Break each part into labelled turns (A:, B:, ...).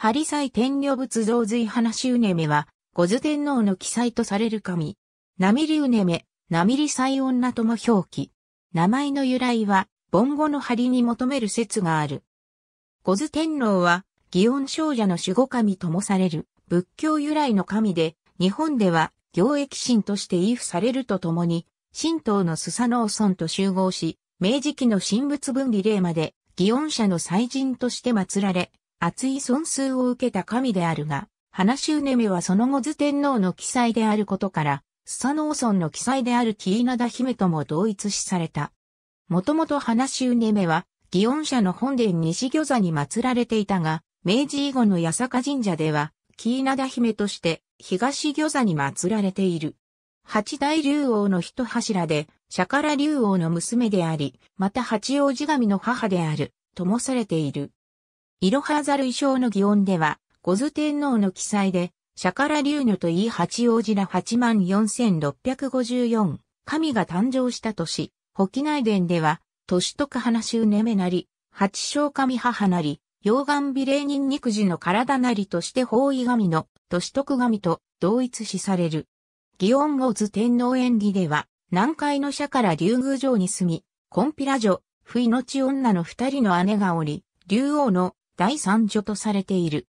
A: ハリサイ天女仏像随話うねめは、五頭天皇の記載とされる神。ナミリウネめ、ナミリサイ女とも表記。名前の由来は、ン語の針に求める説がある。五頭天皇は、祇園少女の守護神ともされる、仏教由来の神で、日本では、行疫神として依附されるとともに、神道のスサノオ村と集合し、明治期の神仏分離令まで、祇園社の祭神として祀られ、厚い損数を受けた神であるが、花宗根目はその後図天皇の記載であることから、スサノーソンの記載であるキイナダ姫とも同一視された。もともと花宗根目は、祇園社の本殿西御座に祀られていたが、明治以後の八坂神社では、キイナダ姫として東御座に祀られている。八大竜王の一柱で、釈迦羅竜王の娘であり、また八王子神の母である、ともされている。いろはざる衣装の擬音では、五頭天皇の記載で、シャカラ龍女と言い八王子ら84,654、神が誕生した年、北紀内伝では、年徳花衆ねめなり、八小神母なり、溶岩美霊人肉児の体なりとして包囲神の、年徳神と同一視される。祇園五頭天皇演技では、南海の社から竜宮城に住み、コンピラ女、不意の地女の二人の姉がおり、竜王の第三女とされている。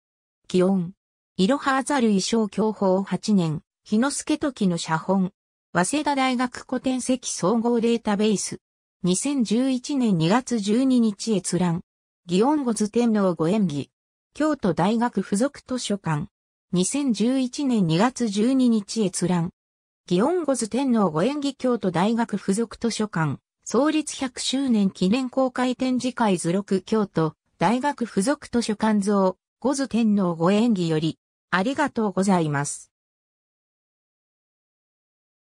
A: 気温。いろはあざる衣装教法8年、日之助時の写本。早稲田大学古典籍総合データベース。2011年2月12日閲覧。祇園後図天皇ご演技。京都大学附属図書館。2011年2月12日閲覧。祇園ゴ図天皇ご演技京都大学附属図書館2 0 1 1年2月1 2日閲覧祇園ゴ図天皇ご演技京都大学附属図書館創立100周年記念公開展示会図録京都大学附属図書館像、五図天皇ご演技より、ありがとうございます。